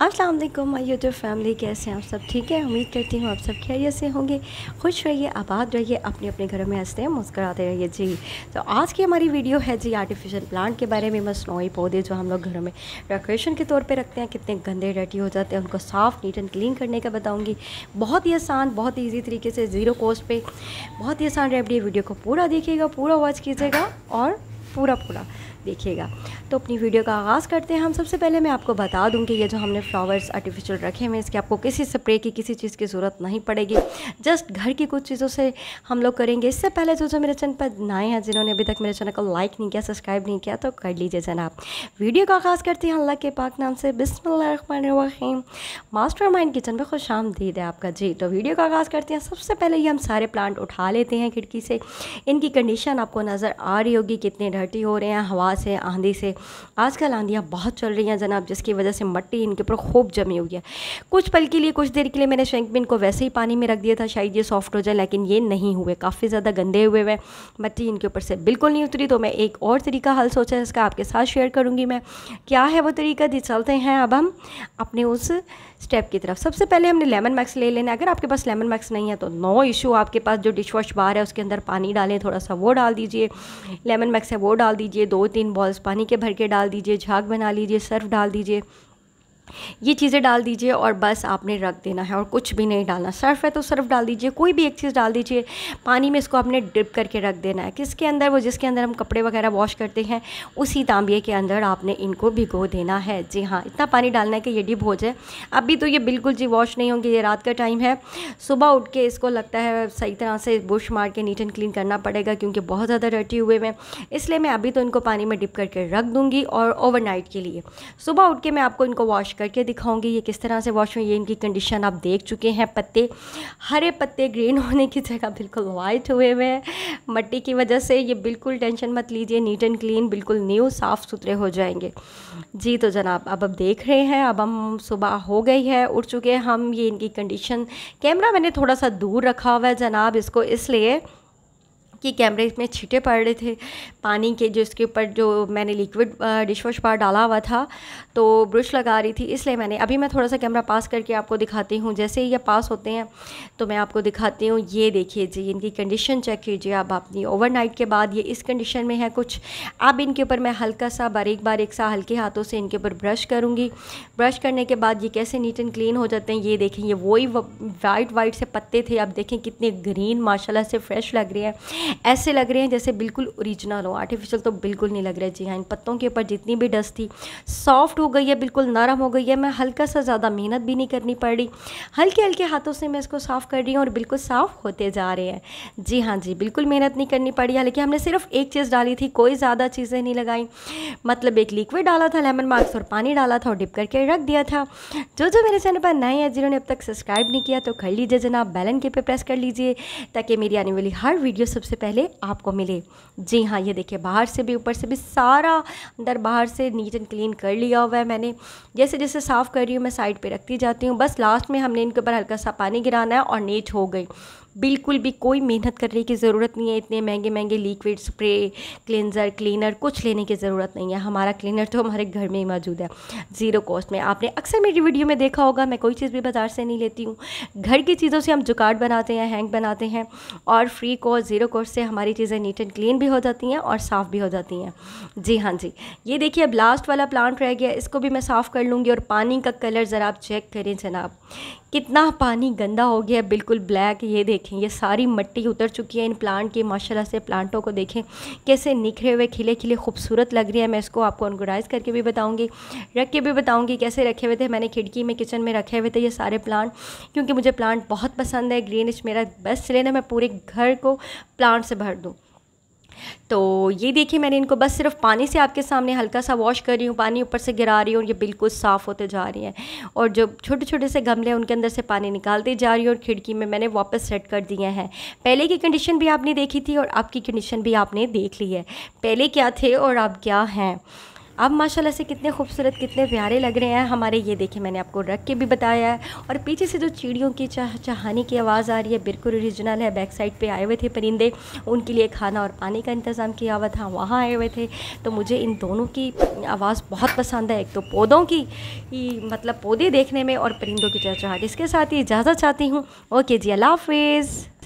अस्सलाम वालेकुम my YouTube family कैसे हैं आप सब ठीक है उम्मीद करती हूँ आप सब खैरियत से होंगे खुश रहिए आबाद रहिए अपने अपने घरों में हंसते हैं मुस्कराते रहिए जी तो आज की हमारी वीडियो है जी आर्टिफिशियल प्लांट के बारे में मसनूई पौधे जो हम लोग घरों में डेकोरेशन के तौर पर रखते हैं कितने गंदे डटी हो जाते हैं उनको साफ़ नीट एंड क्लीन करने का बताऊँगी बहुत ही आसान बहुत ही ईजी तरीके से ज़ीरो कॉस्ट पर बहुत ही आसान रेमडी वीडियो को पूरा देखिएगा पूरा वॉच कीजिएगा और पूरा पूरा देखिएगा तो अपनी वीडियो का आगाज़ करते हैं हम सबसे पहले मैं आपको बता दूँ कि ये जो हमने फ्लावर्स आर्टिफिशियल रखे हुए हैं इसके आपको किसी स्प्रे की किसी चीज़ की ज़रूरत नहीं पड़ेगी जस्ट घर की कुछ चीज़ों से हम लोग करेंगे इससे पहले जो जो मेरे चैनल पर नए हैं जिन्होंने अभी तक मेरे चैनल को लाइक नहीं किया सब्सक्राइब नहीं किया तो कर लीजिए जनाब वीडियो का आगाज़ करते हैं अल्लाह के पाक नाम से बिसमीम मास्टर माइंड किचन में खुश आमदीद है आपका जी तो वीडियो का आगाज़ करते हैं सबसे पहले ये हम सारे प्लांट उठा लेते हैं खिड़की से इनकी कंडीशन आपको नज़र आ रही होगी कितने डर्टी हो रहे हैं हवा आवाज़ से आंधी से आजकल आंधियाँ बहुत चल रही हैं जनाब जिसकी वजह से मट्टी इनके ऊपर खूब जमी हुई है कुछ पल के लिए कुछ देर के लिए मैंने शैंक बिन को वैसे ही पानी में रख दिया था शायद ये सॉफ्ट हो जाए लेकिन ये नहीं हुए काफ़ी ज़्यादा गंदे हुए हुए मट्टी इनके ऊपर से बिल्कुल नहीं उतरी तो मैं एक और तरीका हल सोचा इसका आपके साथ शेयर करूँगी मैं क्या है वो तरीका चलते हैं अब हम अपने उस स्टेप की तरफ सबसे पहले हमने लेमन मैक्स ले लेना अगर आपके पास लेमन मैक्स नहीं है तो नो इशू आपके पास जो डिश वॉश बार है उसके अंदर पानी डालें थोड़ा सा वो डाल दीजिए लेमन मैक्स है वो डाल दीजिए दो तीन बॉल्स पानी के भर के डाल दीजिए झाग बना लीजिए सर्फ डाल दीजिए ये चीज़ें डाल दीजिए और बस आपने रख देना है और कुछ भी नहीं डालना सर्फ़ है तो सर्फ डाल दीजिए कोई भी एक चीज़ डाल दीजिए पानी में इसको आपने डिप करके रख देना है किसके अंदर वो जिसके अंदर हम कपड़े वगैरह वॉश करते हैं उसी तांबिए के अंदर आपने इनको भिगो देना है जी हाँ इतना पानी डालना है कि ये डिप हो जाए अभी तो ये बिल्कुल जी वॉश नहीं होंगे ये रात का टाइम है सुबह उठ के इसको लगता है सही तरह से बुश मार के नीट एंड क्लीन करना पड़ेगा क्योंकि बहुत ज़्यादा डटी हुए हैं इसलिए मैं अभी तो इनको पानी में डिप करके रख दूँगी और ओवर के लिए सुबह उठ के मैं आपको इनको वॉश करके दिखाऊंगी ये किस तरह से वॉश हुई ये इनकी कंडीशन आप देख चुके हैं पत्ते हरे पत्ते ग्रीन होने की जगह बिल्कुल वाइट हुए हुए हैं मट्टी की वजह से ये बिल्कुल टेंशन मत लीजिए नीट एंड क्लीन बिल्कुल न्यू साफ़ सुथरे हो जाएंगे जी तो जनाब अब अब देख रहे हैं अब हम सुबह हो गई है उठ चुके हैं हम ये इनकी कंडीशन कैमरा मैंने थोड़ा सा दूर रखा हुआ है जनाब इसको इसलिए कि कैमरे में छीटे पड़ रहे थे पानी के जो इसके ऊपर जो मैंने लिक्विड डिश वॉश बार डाला हुआ था तो ब्रश लगा रही थी इसलिए मैंने अभी मैं थोड़ा सा कैमरा पास करके आपको दिखाती हूँ जैसे ही ये पास होते हैं तो मैं आपको दिखाती हूँ ये देखिए जी इनकी कंडीशन चेक कीजिए आप अपनी ओवरनाइट के बाद ये इस कंडीशन में है कुछ अब इनके ऊपर मैं हल्का सा बारीक बारीक सा हल्के हाथों से इनके ऊपर ब्रश करूँगी ब्रश करने के बाद ये कैसे नीट एंड क्लीन हो जाते हैं ये देखें ये वही वाइट वाइट से पत्ते थे अब देखें कितने ग्रीन माशाला से फ्रेश लग रहे हैं ऐसे लग रहे हैं जैसे बिल्कुल ओरिजिनल हो आर्टिफिशियल तो बिल्कुल नहीं लग रहा है जी हाँ इन पत्तों के ऊपर जितनी भी डस्ट थी सॉफ्ट हो गई है बिल्कुल नरम हो गई है मैं हल्का सा ज़्यादा मेहनत भी नहीं करनी पड़ रही हल्के हल्के हाथों से मैं इसको साफ़ कर रही हूँ और बिल्कुल साफ़ होते जा रहे हैं जी हाँ जी बिल्कुल मेहनत नहीं करनी पड़ी हालांकि हमने सिर्फ एक चीज़ डाली थी कोई ज़्यादा चीज़ें नहीं लगाई मतलब एक लिक्विड डाला था लेमन मार्क्स और पानी डाला था और डिप करके रख दिया था जो जो मेरे चैनल पर नए हैं जिन्होंने अब तक सब्सक्राइब नहीं किया तो कर लीजिए जनाब बैलन के पे प्रेस कर लीजिए ताकि मेरी आने वाली हर वीडियो सबसे पहले आपको मिले जी हाँ ये देखिए बाहर से भी ऊपर से भी सारा अंदर बाहर से नीट एंड क्लीन कर लिया हुआ है मैंने जैसे जैसे साफ़ कर रही हूँ मैं साइड पर रखती जाती हूँ बस लास्ट में हमने इनके ऊपर हल्का सा पानी गिराना है और नीट हो गई बिल्कुल भी कोई मेहनत करने की ज़रूरत नहीं है इतने महंगे महंगे लिक्विड स्प्रे क्लिनज़र क्लीनर कुछ लेने की ज़रूरत नहीं है हमारा क्लीनर तो हमारे घर में ही मौजूद है ज़ीरो कॉस्ट में आपने अक्सर मेरी वीडियो में देखा होगा मैं कोई चीज़ भी बाज़ार से नहीं लेती हूँ घर की चीज़ों से हम जुकाट बनाते हैं हैंग बनाते हैं और फ्री कॉस्ट ज़ीरो कॉस्ट से हमारी चीज़ें नीट एंड क्लीन भी हो जाती हैं और साफ़ भी हो जाती हैं जी हाँ जी ये देखिए अब लास्ट वाला प्लांट रह गया इसको भी मैं साफ़ कर लूँगी और पानी का कलर ज़रा आप चेक करें जनाब कितना पानी गंदा हो गया बिल्कुल ब्लैक ये देखें ये सारी मिट्टी उतर चुकी है इन प्लांट की माशाल्लाह से प्लांटों को देखें कैसे निखरे हुए खिले खिले खूबसूरत लग रही है मैं इसको आपको अनगुराइज़ करके भी बताऊँगी रख के भी बताऊँगी कैसे रखे हुए थे मैंने खिड़की में किचन में रखे हुए थे ये सारे प्लांट क्योंकि मुझे प्लांट बहुत पसंद है ग्रीनिश मेरा बेस्ट लेना मैं पूरे घर को प्लांट से भर दूँ तो ये देखिए मैंने इनको बस सिर्फ पानी से आपके सामने हल्का सा वॉश कर रही हूँ पानी ऊपर से गिरा रही हूँ ये बिल्कुल साफ़ होते जा रही हैं और जो छोटे छोटे से गमले हैं उनके अंदर से पानी निकालती जा रही हूँ और खिड़की में मैंने वापस सेट कर दिए हैं पहले की कंडीशन भी आपने देखी थी और आपकी कंडीशन भी आपने देख ली है पहले क्या थे और आप क्या हैं अब माशाल्लाह से कितने खूबसूरत कितने प्यारे लग रहे हैं हमारे ये देखें मैंने आपको रख के भी बताया है और पीछे से जो चिड़ियों की चाह चाहानी की आवाज़ आ रही है बिल्कुल ओरिजिनल है बैक साइड पे आए हुए थे परिंदे उनके लिए खाना और पानी का इंतज़ाम किया हुआ था वहाँ आए हुए थे तो मुझे इन दोनों की आवाज़ बहुत पसंद है एक तो पौधों की मतलब पौधे देखने में और परिंदों की चहचहाट इसके साथ ही इजाज़त चाहती हूँ ओके जी अल्लाह हाफिज़